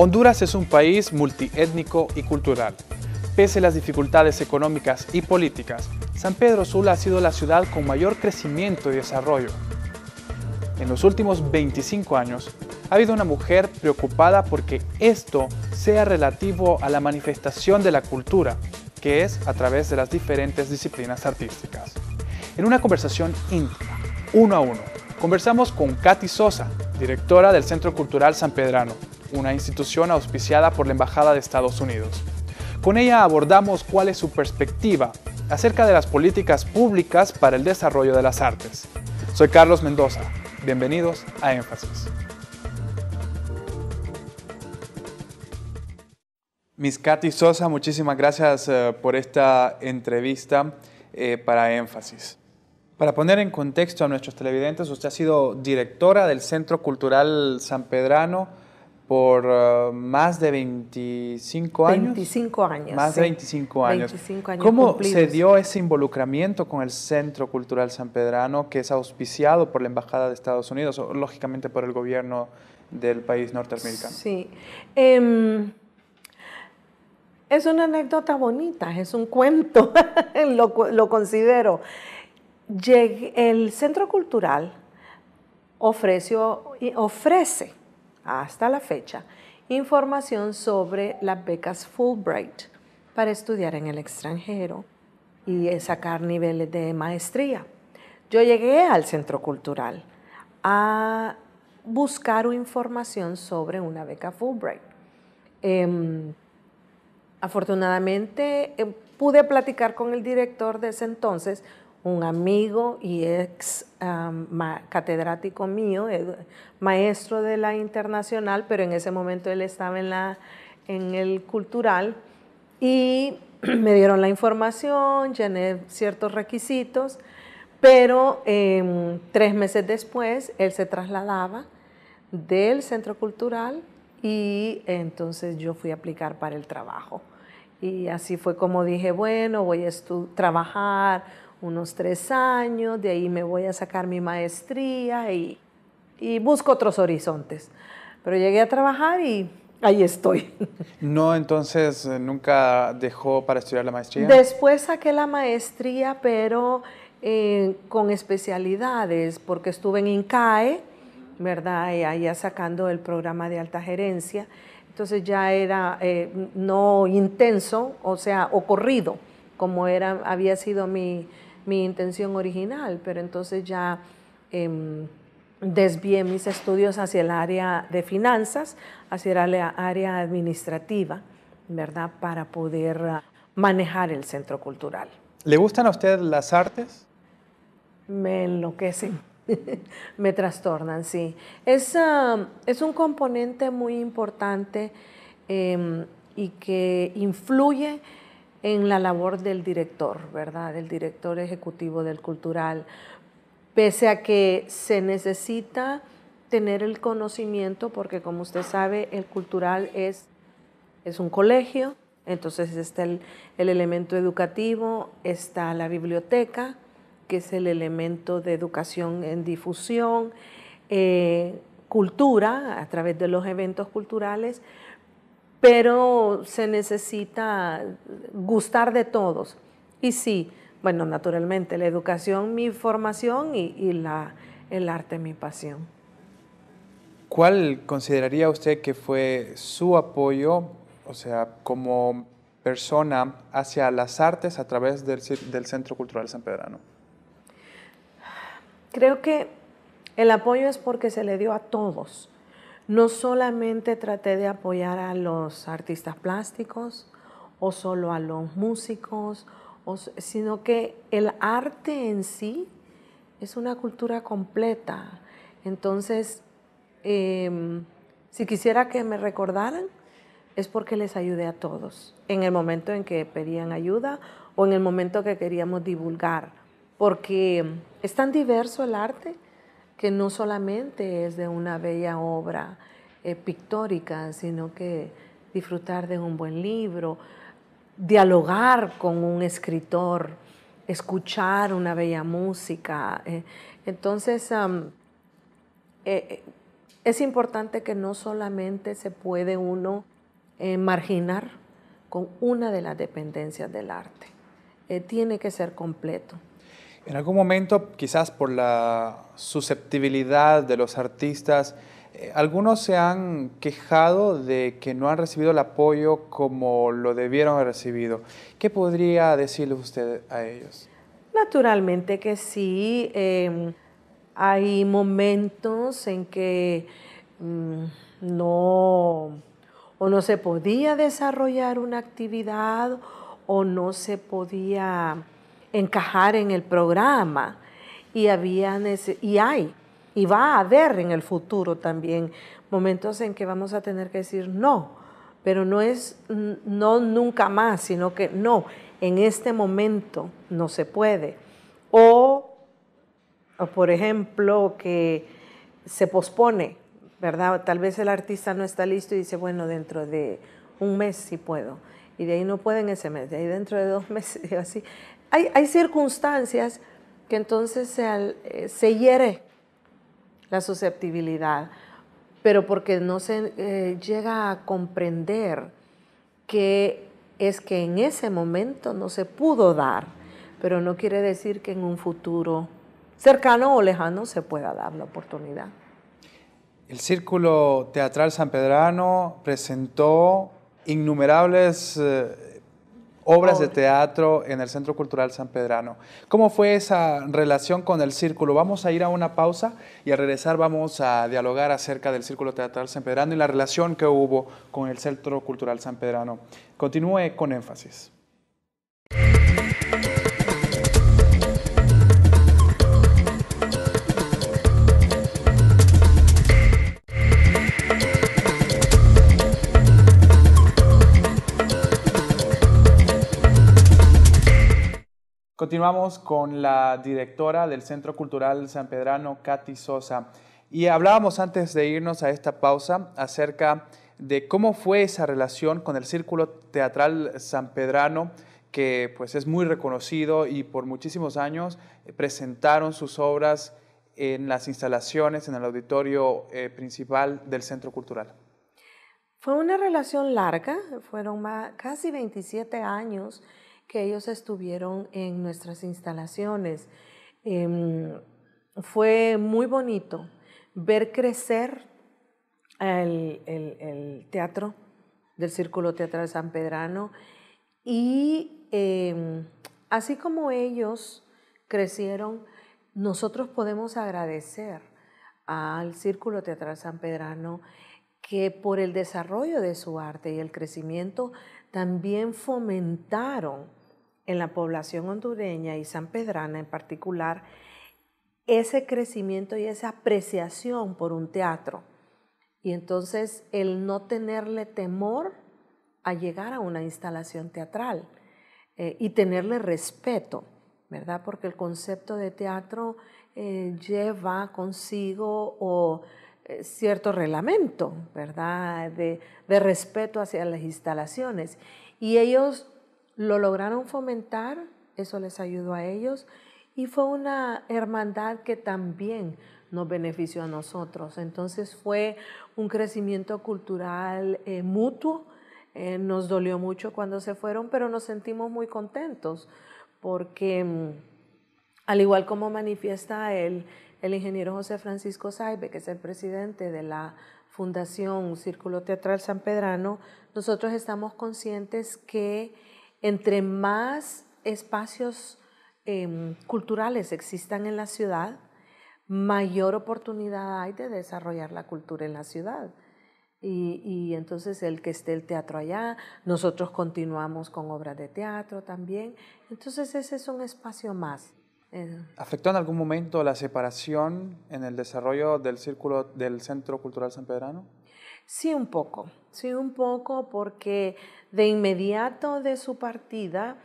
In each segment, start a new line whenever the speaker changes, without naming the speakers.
Honduras es un país multiétnico y cultural. Pese a las dificultades económicas y políticas, San Pedro Sula ha sido la ciudad con mayor crecimiento y desarrollo. En los últimos 25 años, ha habido una mujer preocupada porque esto sea relativo a la manifestación de la cultura, que es a través de las diferentes disciplinas artísticas. En una conversación íntima, uno a uno, conversamos con Katy Sosa, directora del Centro Cultural San Pedrano, una institución auspiciada por la Embajada de Estados Unidos. Con ella abordamos cuál es su perspectiva acerca de las políticas públicas para el desarrollo de las artes. Soy Carlos Mendoza. Bienvenidos a Énfasis. Miss Katy Sosa, muchísimas gracias eh, por esta entrevista eh, para Énfasis. Para poner en contexto a nuestros televidentes, usted ha sido directora del Centro Cultural San Pedrano por eh, más de 25 años.
25 años. Más de 25 años. ¿Cómo se dio
ese involucramiento con el Centro Cultural San Pedrano, que es auspiciado por la Embajada de Estados Unidos, o, lógicamente por el gobierno del país norteamericano?
Sí. Em, es una anécdota bonita, es un cuento, lo, considero. el Centro Cultural ofreció, ofrece hasta la fecha información sobre las becas Fulbright para estudiar en el extranjero y sacar niveles de maestría. Yo llegué al centro cultural a buscar información sobre una beca Fulbright. Em, afortunadamente em, pude platicar con el director de ese entonces un amigo y ex catedrático mío, eh, maestro de la internacional, pero en ese momento él estaba en, la, en el cultural y me dieron la información, llené ciertos requisitos, pero em, tres meses después él se trasladaba del centro cultural y entonces yo fui a aplicar para el trabajo. Y así fue como dije, bueno, voy a trabajar, unos tres años, de ahí me voy a sacar mi maestría y, y busco otros horizontes. Pero llegué a trabajar y ahí estoy.
¿No entonces eh, nunca dejó para estudiar la maestría?
Después saqué la maestría, pero eh, con especialidades, porque estuve en INCAE, ¿verdad? Y allá sacando el programa de alta gerencia. Entonces ya era eh, no intenso, o sea, o corrido, como era, había sido mi, mi intención original, pero entonces ya em, desvié mis estudios hacia el área de finanzas, hacia el área administrativa, ¿verdad? Para poder ah, manejar el centro cultural.
¿Le gustan a usted las artes?
Me enloquecen, me trastornan, sí. Es, ah, es, un componente muy importante em, y que influye en la labor del director, ¿verdad? Del director ejecutivo del cultural, pese a que se necesita tener el conocimiento, porque como usted sabe, el cultural es, un colegio, entonces está el, elemento educativo, está la biblioteca, que es el elemento de educación en difusión, eh, cultura a través de los eventos culturales, pero se necesita gustar de todos. Y sí, bueno, naturalmente, la educación mi formación y, el arte mi pasión.
¿Cuál consideraría usted que fue su apoyo, o sea, como persona hacia las artes a través del, del Centro Cultural San Pedrano?
Creo que el apoyo es porque se le dio a todos no solamente traté de apoyar a los artistas plásticos o solo a los músicos, sino que el arte en sí es una cultura completa. Entonces, em, si quisiera que me recordaran, es porque les ayudé a todos, en el momento en que pedían ayuda o en el momento que queríamos divulgar, porque es tan diverso el arte que no solamente es de una bella obra eh, pictórica, sino que disfrutar de un buen libro, dialogar con un escritor, escuchar una bella música. Eh. entonces, eh, es importante que no solamente se puede uno marginar con una de las dependencias del arte, tiene que ser completo.
En algún momento, quizás por la susceptibilidad de los artistas, eh, algunos se han quejado de que no han recibido el apoyo como lo debieron haber recibido. ¿Qué podría decirle usted a ellos?
Naturalmente que sí. Em, hay momentos en que mm, no o no se podía desarrollar una actividad o no se podía encajar en el programa y, había y hay y va a haber en el futuro también momentos en que vamos a tener que decir no, pero no es no nunca más, sino que no, en este momento no se puede. O, por ejemplo, que se pospone, ¿verdad? Tal vez el artista no está listo y dice, bueno, dentro de un mes sí puedo. Y de ahí no puede en ese mes, de ahí dentro de dos meses, así hay, circunstancias que entonces se, eh, se, hiere la susceptibilidad, pero porque no se eh, llega a comprender que es que en ese momento no se pudo dar, pero no quiere decir que en un futuro cercano o lejano se pueda dar la oportunidad.
El Círculo Teatral San Pedrano presentó innumerables eh, obras de teatro en el Centro Cultural San Pedrano. ¿Cómo fue esa relación con el círculo? Vamos a ir a una pausa y al regresar vamos a dialogar acerca del Círculo Teatral San Pedrano y la relación que hubo con el Centro Cultural San Pedrano. Continúe con énfasis. Continuamos con la directora del Centro Cultural San Pedrano, Katy Sosa. Y hablábamos antes de irnos a esta pausa acerca de cómo fue esa relación con el Círculo Teatral San Pedrano, que pues es muy reconocido y por muchísimos años eh, presentaron sus obras en las instalaciones, en el auditorio eh, principal del Centro Cultural.
Fue una relación larga, fueron casi 27 años que ellos estuvieron en nuestras instalaciones. Em, fue muy bonito ver crecer el, teatro del Círculo Teatral San Pedrano y em, así como ellos crecieron, nosotros podemos agradecer al Círculo Teatral San Pedrano que por el desarrollo de su arte y el crecimiento también fomentaron en la población hondureña y San Pedrana en particular ese crecimiento y esa apreciación por un teatro. Y entonces el no tenerle temor a llegar a una instalación teatral eh, y tenerle respeto, ¿verdad? Porque el concepto de teatro eh, lleva consigo o eh, cierto reglamento, ¿verdad? De, de respeto hacia las instalaciones. Y ellos lo lograron fomentar, eso les ayudó a ellos y fue una hermandad que también nos benefició a nosotros. Entonces fue un crecimiento cultural eh, mutuo. Eh, nos dolió mucho cuando se fueron, pero nos sentimos muy contentos porque mm, al igual como manifiesta el, el ingeniero José Francisco Saibe, que es el presidente de la Fundación Círculo Teatral San Pedrano, nosotros estamos conscientes que entre más espacios em, culturales existan en la ciudad, mayor oportunidad hay de desarrollar la cultura en la ciudad. Y, y, entonces el que esté el teatro allá, nosotros continuamos con obras de teatro también. Entonces ese es un espacio más. Eh, ¿Afectó
en algún momento la separación en el desarrollo del círculo del Centro Cultural San
Pedrano? Sí, un poco, sí, un poco, porque de inmediato de su partida,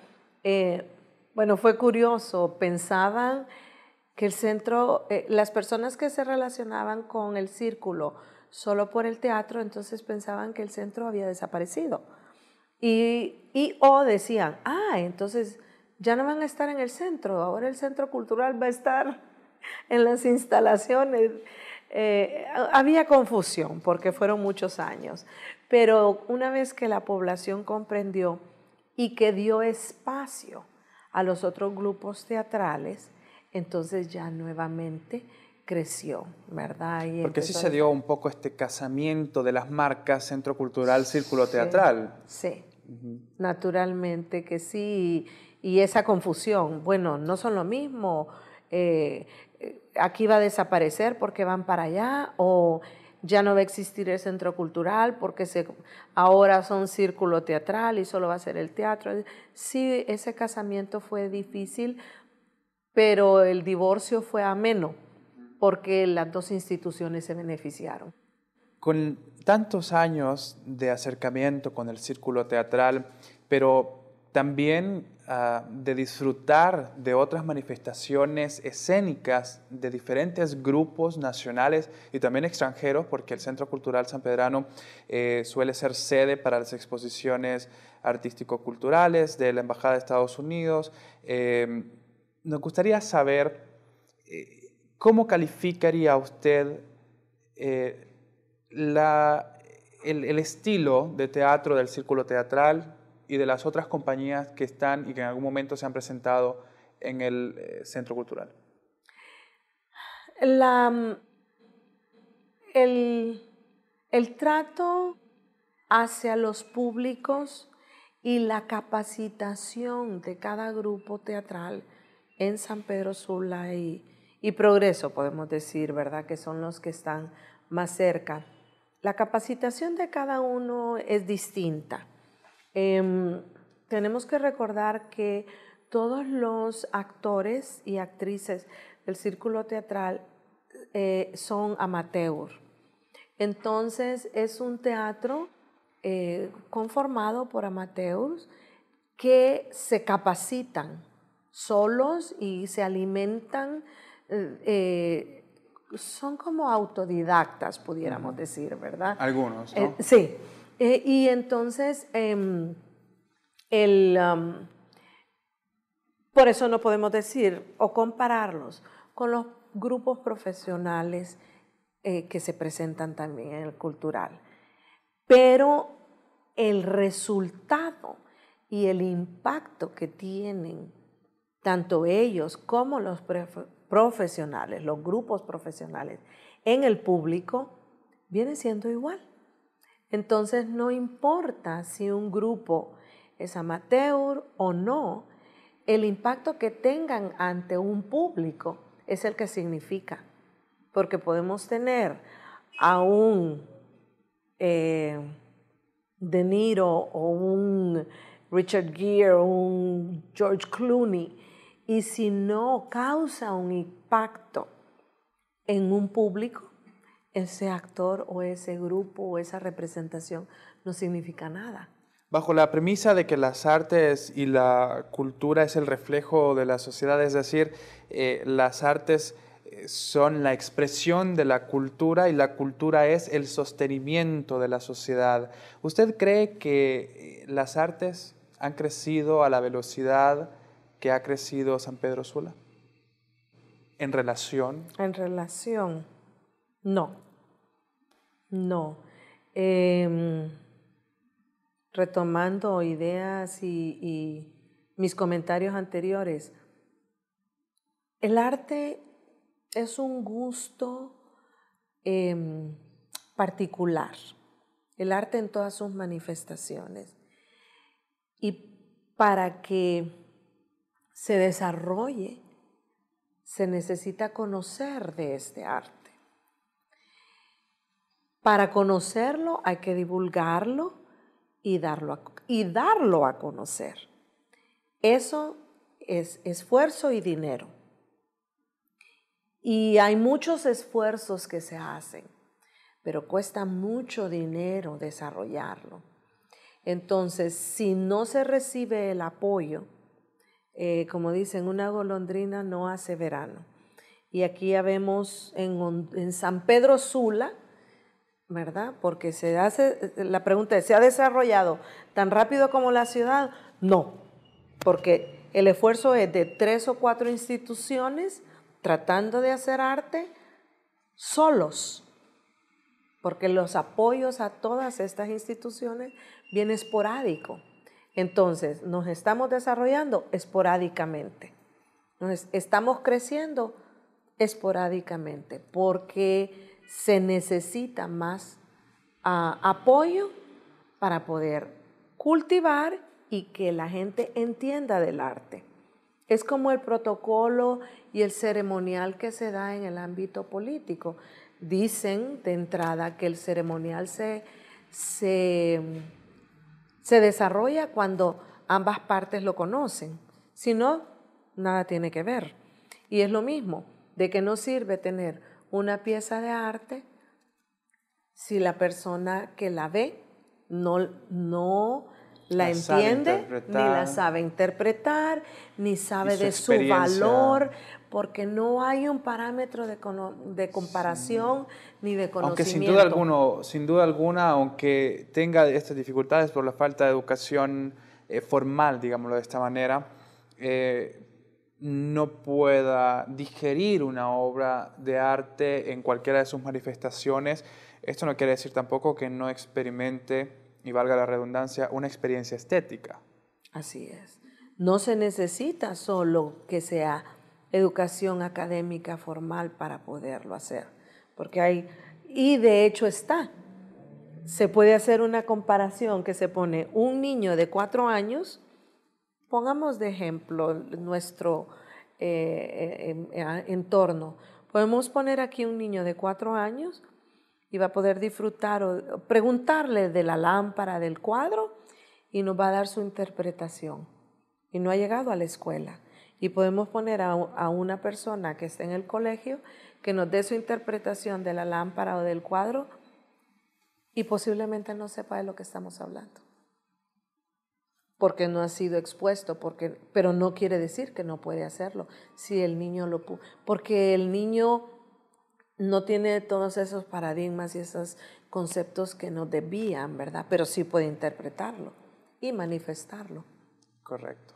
eh, bueno, fue curioso, pensaban que el centro, eh, las personas que se relacionaban con el círculo solo por el teatro, entonces pensaban que el centro había desaparecido. Y, o decían, ah, entonces ya no van a estar en el centro, ahora el centro cultural va a estar en las instalaciones eh, había confusión porque fueron muchos años, pero una vez que la población comprendió y que dio espacio a los otros grupos teatrales, entonces ya nuevamente creció, ¿verdad? Porque sí se dio
un poco este casamiento de las marcas Centro Cultural Círculo Teatral.
Sí, naturalmente que sí, y, esa confusión, bueno, no son lo mismo, eh, aquí va a desaparecer porque van para allá o ya no va a existir el centro cultural porque se, ahora son círculo teatral y solo va a ser el teatro. Sí, ese casamiento fue difícil, pero el divorcio fue ameno porque las dos instituciones se beneficiaron.
Con tantos años de acercamiento con el círculo teatral, pero también Ah, de disfrutar de otras manifestaciones escénicas de diferentes grupos nacionales y también extranjeros, porque el Centro Cultural San Pedrano eh, suele ser sede para las exposiciones artístico-culturales de la Embajada de Estados Unidos. Eh, nos gustaría saber eh, cómo calificaría usted el estilo de teatro del Círculo Teatral y de las otras compañías que están y que en algún momento se han presentado en el eh, centro cultural?
Mm, el, trato hacia los públicos y la capacitación de cada grupo teatral en San Pedro Sula y, y, Progreso, podemos decir, ¿verdad? Que son los que están más cerca. La capacitación de cada uno es distinta. Em, tenemos que recordar que todos los actores y actrices del círculo teatral eh, son amateur. Entonces es un teatro eh, conformado por amateurs que se capacitan solos y se alimentan, eh, son como autodidactas, pudiéramos decir, ¿verdad? Algunos. ¿no? sí. Eh, y entonces, em, por eso no podemos decir o compararlos con los grupos profesionales eh, que se presentan también en el cultural. Pero el resultado y el impacto que tienen tanto ellos como los profesionales, los grupos profesionales en el público, viene siendo igual. Entonces no importa si un grupo es amateur o no, el impacto que tengan ante un público es el que significa, porque podemos tener a un eh, De Niro o un Richard Gere o un George Clooney, y si no causa un impacto en un público, ese actor o ese grupo o esa representación no significa nada.
Bajo la premisa de que las artes y la cultura es el reflejo de la sociedad, es decir, eh, las artes eh, son la expresión de la cultura y la cultura es el sostenimiento de la sociedad. ¿Usted cree que eh, las artes han crecido a la velocidad que ha crecido San Pedro Sula? En relación.
En relación. No, no. Em, retomando ideas y, mis comentarios anteriores, el arte es un gusto em, particular, el arte en todas sus manifestaciones. Y para que se desarrolle, se necesita conocer de este arte. Para conocerlo hay que divulgarlo y darlo a, y darlo a conocer. Eso es esfuerzo y dinero. Y hay muchos esfuerzos que se hacen, pero cuesta mucho dinero desarrollarlo. Entonces, si no se recibe el apoyo, eh, como dicen, una golondrina no hace verano. Y aquí ya vemos en, en San Pedro Sula, ¿verdad? Porque se hace, la pregunta es, ¿se ha desarrollado tan rápido como la ciudad? No, porque el esfuerzo es de tres o cuatro instituciones tratando de hacer arte solos, porque los apoyos a todas estas instituciones vienen esporádico. Entonces, nos estamos desarrollando esporádicamente, nos estamos creciendo esporádicamente, porque se necesita más ah, apoyo para poder cultivar y que la gente entienda del arte. Es como el protocolo y el ceremonial que se da en el ámbito político. Dicen de entrada que el ceremonial se, se, se desarrolla cuando ambas partes lo conocen. Si no, nada tiene que ver. Y es lo mismo, de que no sirve tener una pieza de arte si la persona que la ve no, no la, entiende, ni la sabe interpretar, ni sabe de su valor, porque no hay un parámetro de, comparación ni de conocimiento. Aunque sin duda, alguno,
sin duda alguna, aunque tenga estas dificultades por la falta de educación eh, formal, digámoslo de esta manera, eh, no pueda digerir una obra de arte en cualquiera de sus manifestaciones, esto no quiere decir tampoco que no experimente, y valga la redundancia, una experiencia estética.
Así es. No se necesita solo que sea educación académica formal para poderlo hacer, porque hay, y de hecho está, se puede hacer una comparación que se pone un niño de cuatro años Pongamos de ejemplo nuestro eh, eh, eh, entorno. Podemos poner aquí un niño de cuatro años y va a poder disfrutar o preguntarle de la lámpara, del cuadro, y nos va a dar su interpretación. Y no ha llegado a la escuela. Y podemos poner a, a una persona que esté en el colegio que nos dé su interpretación de la lámpara o del cuadro y posiblemente no sepa de lo que estamos hablando porque no ha sido expuesto, porque, pero no quiere decir que no puede hacerlo, si el niño lo porque el niño no tiene todos esos paradigmas y esos conceptos que no debían, ¿verdad? Pero sí puede interpretarlo y manifestarlo.
Correcto.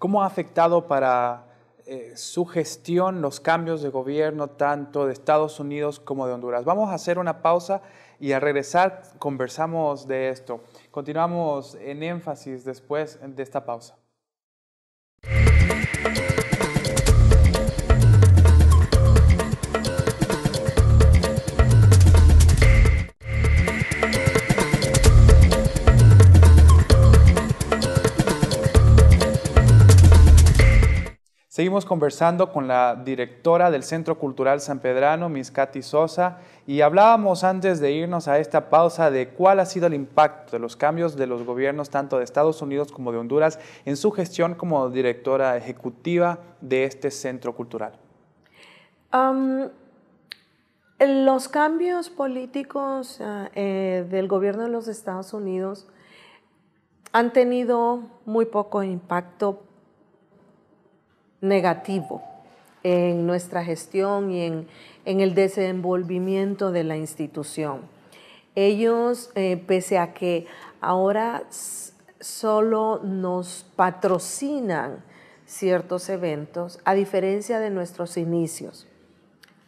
¿Cómo ha afectado para eh, su gestión los cambios de gobierno tanto de Estados Unidos como de Honduras? Vamos a hacer una pausa y al regresar conversamos de esto. Continuamos en énfasis después de esta pausa. Seguimos conversando con la directora del Centro Cultural San Pedrano, Miss Katy Sosa, y hablábamos antes de irnos a esta pausa de cuál ha sido el impacto de los cambios de los gobiernos tanto de Estados Unidos como de Honduras en su gestión como directora ejecutiva de este centro cultural.
Um, los cambios políticos ah, eh, del gobierno de los Estados Unidos han tenido muy poco impacto negativo en nuestra gestión y en, el desenvolvimiento de la institución. Ellos, eh, pese a que ahora solo nos patrocinan ciertos eventos, a diferencia de nuestros inicios.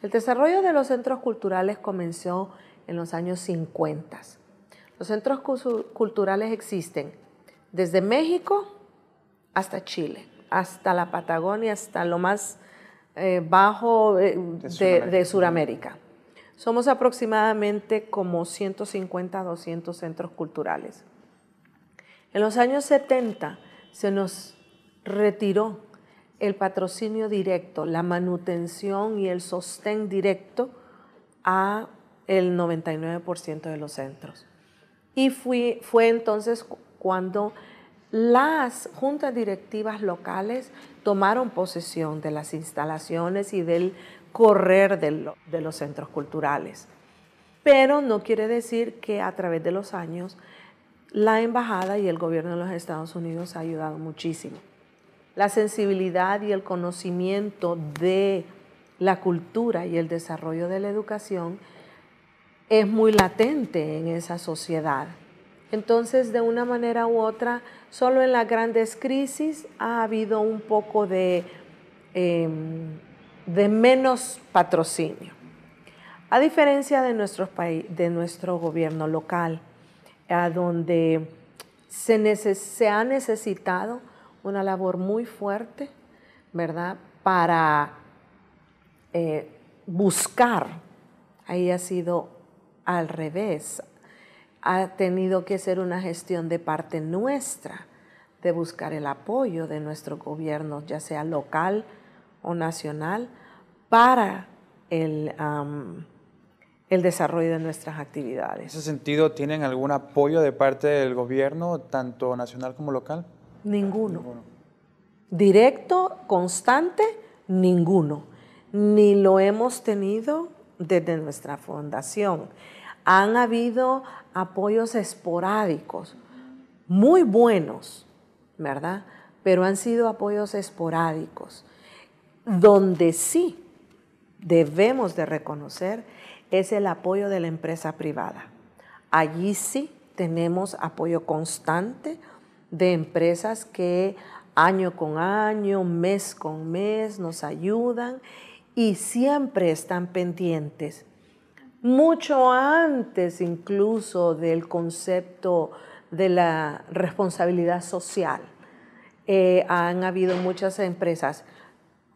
El desarrollo de los centros culturales comenzó en los años 50. Los centros culturales existen desde México hasta Chile hasta la Patagonia, hasta lo más eh, bajo eh, de, Suramérica. Sudamérica. Somos aproximadamente como 150 200 centros culturales. En los años 70 se nos retiró el patrocinio directo, la manutención y el sostén directo a el 99% de los centros. Y fui, fue entonces cuando las juntas directivas locales tomaron posesión de las instalaciones y del correr de, los centros culturales. Pero no quiere decir que a través de los años la embajada y el gobierno de los Estados Unidos ha ayudado muchísimo. La sensibilidad y el conocimiento de la cultura y el desarrollo de la educación es muy latente en esa sociedad. Entonces, de una manera u otra, solo en las grandes crisis ha habido un poco de, em, de menos patrocinio. A diferencia de, nuestro país, de nuestro gobierno local, a donde se, ha necesitado una labor muy fuerte, ¿verdad? Para eh, buscar. Ahí ha sido al revés ha tenido que ser una gestión de parte nuestra, de buscar el apoyo de nuestro gobierno ya sea local o nacional, para el, el desarrollo de nuestras actividades. ¿En ese
sentido, tienen algún apoyo de parte del gobierno, tanto nacional como local?
ninguno. Directo, constante, ninguno. Ni lo hemos tenido desde nuestra fundación. Han habido apoyos esporádicos, muy buenos, ¿verdad? Pero han sido apoyos esporádicos, donde sí debemos de reconocer es el apoyo de la empresa privada. Allí sí tenemos apoyo constante de empresas que año con año, mes con mes nos ayudan y siempre están pendientes mucho antes incluso del concepto de la responsabilidad social. Eh, han habido muchas empresas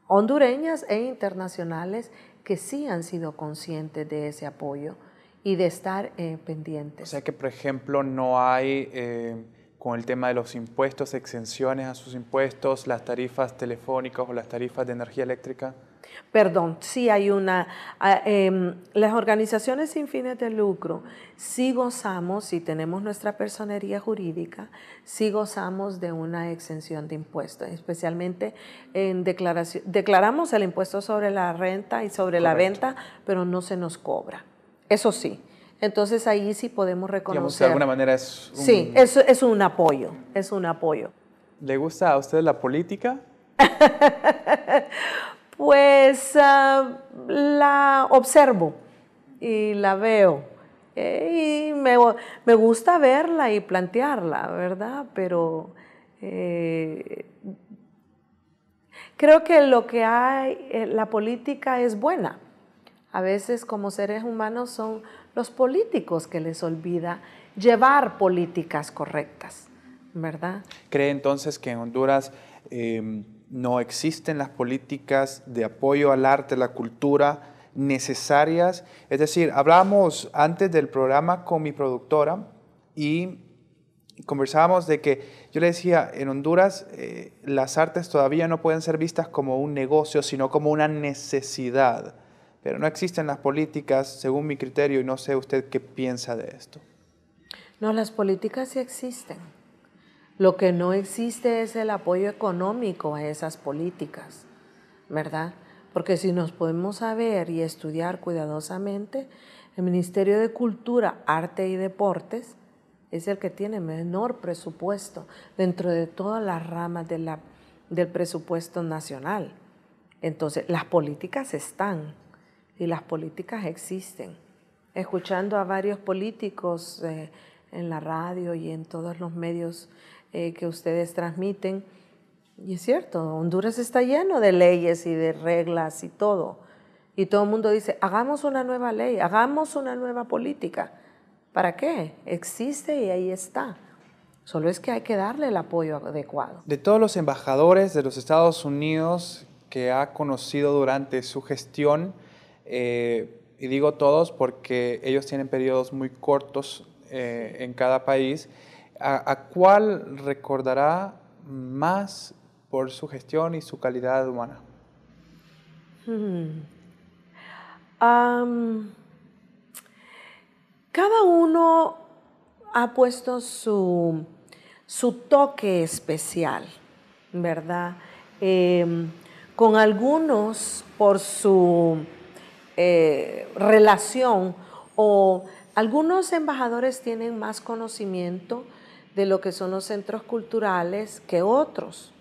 hondureñas e internacionales que sí han sido conscientes de ese apoyo y de estar eh, pendientes.
O sea que, por ejemplo, no hay eh, con el tema de los impuestos, exenciones a sus impuestos, las tarifas telefónicas o las tarifas de energía eléctrica.
Perdón, sí hay una... Ah, em, las organizaciones sin fines de lucro sí gozamos, si tenemos nuestra personería jurídica, sí gozamos de una exención de impuestos, especialmente en declaración... Declaramos el impuesto sobre la renta y sobre la venta, pero no se nos cobra. Eso sí, entonces ahí sí podemos reconocer. de alguna manera es un... Sí, es, un apoyo, es un apoyo. ¿Le gusta a usted la
política?
pues ah, la observo y la veo. Eh, y me, gusta verla y plantearla, ¿verdad? Pero eh, creo que lo que hay, eh, la política es buena. A veces como seres humanos son los políticos que les olvida llevar políticas correctas, ¿verdad?
¿Cree entonces que en Honduras... Em, no existen las políticas de apoyo al arte, la cultura necesarias. Es decir, hablamos antes del programa con mi productora y conversábamos de que yo le decía, en Honduras eh, las artes todavía no pueden ser vistas como un negocio, sino como una necesidad. Pero no existen las políticas, según mi criterio, y no sé usted qué piensa
de esto. No, las políticas sí existen. Lo que no existe es el apoyo económico a esas políticas, ¿verdad? Porque si nos podemos saber y estudiar cuidadosamente, el Ministerio de Cultura, Arte y Deportes es el que tiene menor presupuesto dentro de todas las ramas del presupuesto nacional. Entonces, las políticas están y las políticas existen. Escuchando a varios políticos eh, en la radio y en todos los medios eh, que ustedes transmiten. Y es cierto, Honduras está lleno de leyes y de reglas y todo. Y todo el mundo dice, hagamos una nueva ley, hagamos una nueva política. ¿Para qué? Existe y ahí está. Solo es que hay que darle el apoyo adecuado.
De todos los embajadores de los Estados Unidos que ha conocido durante su gestión, eh, y digo todos porque ellos tienen periodos muy cortos eh, en cada país, a, cuál recordará más por su gestión y su calidad humana?
Hmm. cada uno ha puesto su, toque especial, ¿verdad? Em, con algunos por su eh, relación o algunos embajadores tienen más conocimiento, de lo que son los centros culturales que otros.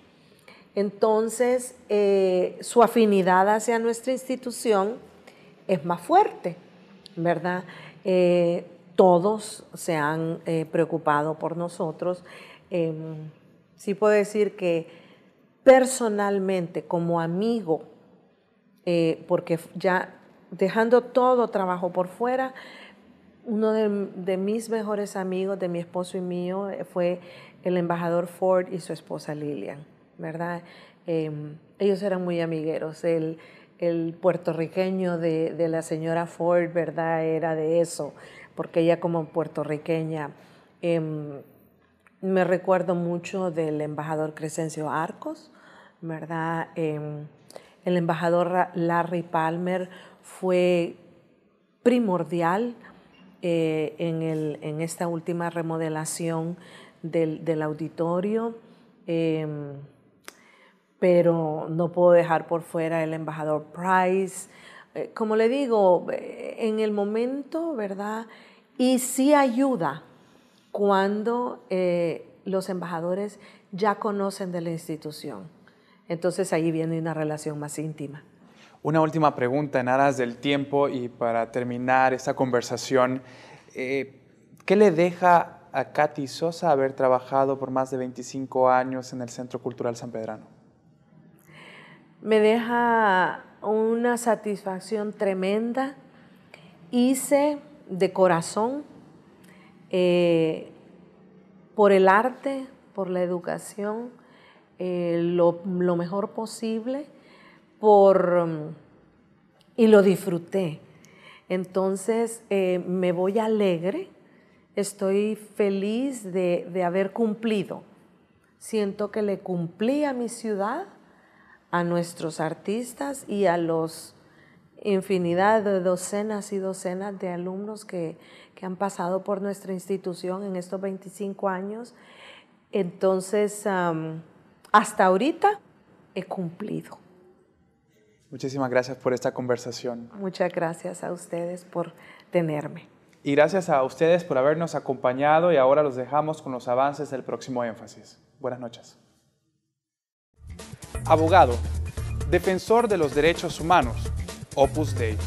Entonces, eh, su afinidad hacia nuestra institución es más fuerte, ¿verdad? Eh, todos se han eh, preocupado por nosotros. Em, sí puedo decir que personalmente, como amigo, porque ya dejando todo trabajo por fuera, uno de, mis mejores amigos, de mi esposo y mío, eh, fue el embajador Ford y su esposa Lilian, ¿verdad? Em, ellos eran muy amigueros. El, puertorriqueño de, la señora Ford, ¿verdad? Era de eso, porque ella como puertorriqueña. Em, me recuerdo mucho del embajador Crescencio Arcos, ¿verdad? Em, el embajador Larry Palmer fue primordial eh, en, esta última remodelación del, auditorio. Em, pero no puedo dejar por fuera el embajador Price. Eh, como le digo, eh, en el momento, ¿verdad? Y sí ayuda cuando los embajadores ya conocen de la institución. Entonces ahí viene una relación más íntima.
Una última pregunta en aras del tiempo y para terminar esta conversación. Eh, ¿Qué le deja a Katy Sosa haber trabajado por más de 25 años en el Centro Cultural San Pedrano?
Me deja una satisfacción tremenda. Hice de corazón eh, por el arte, por la educación, eh, lo, lo, mejor posible por... Mm, y lo disfruté. Entonces eh, me voy alegre, estoy feliz de, haber cumplido. Siento que le cumplí a mi ciudad, a nuestros artistas y a los infinidad de docenas y docenas de alumnos que, han pasado por nuestra institución en estos 25 años. Entonces, hasta ahorita he cumplido.
Muchísimas gracias por esta conversación.
Muchas gracias a ustedes por tenerme.
Y gracias a ustedes por habernos acompañado y ahora los dejamos con los avances del próximo énfasis. Buenas noches. Abogado, defensor de los derechos humanos, Opus Dei.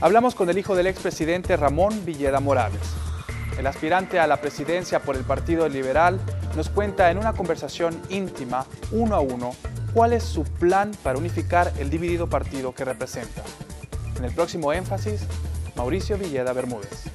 Hablamos con el hijo del expresidente Ramón Villeda Morales. El aspirante a la presidencia por el Partido Liberal nos cuenta en una conversación íntima, uno a uno, cuál es su plan para unificar el dividido partido que representa. En el próximo énfasis, Mauricio Villeda Bermúdez.